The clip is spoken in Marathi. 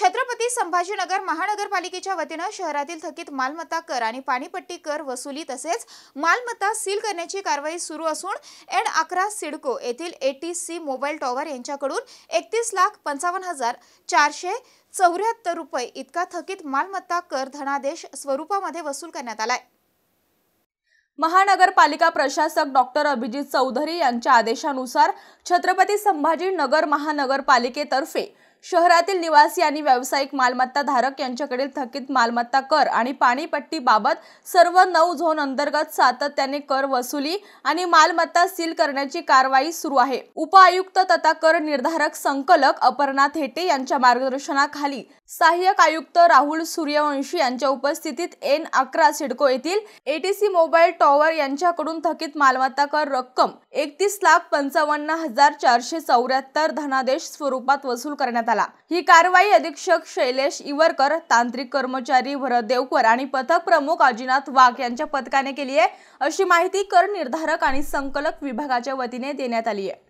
छत्रपती संभाजीनगर महानगरपालिकेच्या वतीनं शहरातील थकीत मालमत्ता कर आणि पाणीपट्टी कर वसुली तसेच मालमत्ता सील करण्याची कारवाई सुरू असून एन अकरा सिडको येथील टी सी मोबाईल टॉवर यांच्याकडून एकतीस लाख पंचावन्न हजार चारशे चौऱ्याहत्तर रुपये इतका थकीत मालमत्ता कर धनादेश स्वरूपामध्ये वसूल करण्यात आलाय महानगरपालिका प्रशासक डॉक्टर अभिजित चौधरी यांच्या आदेशानुसार छत्रपती संभाजी नगर महानगरपालिकेतर्फे शहरातील निवासी आणि व्यावसायिक मालमत्ता धारक यांच्याकडील थकीत मालमत्ता कर आणि पाणीपट्टी बाबत सर्व नऊ झोन अंतर्गत सातत्याने कर वसुली आणि मालमत्ता सील करण्याची कारवाई सुरू आहे उपआयुक्त तथा कर निर्धारक संकलक अपर्णा थेटे यांच्या मार्गदर्शनाखाली सहाय्यक आयुक्त राहुल सूर्यवंशी यांच्या उपस्थितीत एन अकरा सिडको येथील एटीसी मोबाईल टॉवर यांच्याकडून थकीत मालमत्ता कर रक्कम एकतीस लाख पंचावन्न हजार चारशे चौऱ्याहत्तर धनादेश स्वरूपात वसूल करण्यात आला ही कारवाई अधीक्षक शैलेश इवरकर तांत्रिक कर्मचारी भरत देवकर आणि पथक प्रमुख अजिनाथ वाघ यांच्या पथकाने केली आहे अशी माहिती कर निर्धारक आणि संकलक विभागाच्या वतीने देण्यात आली आहे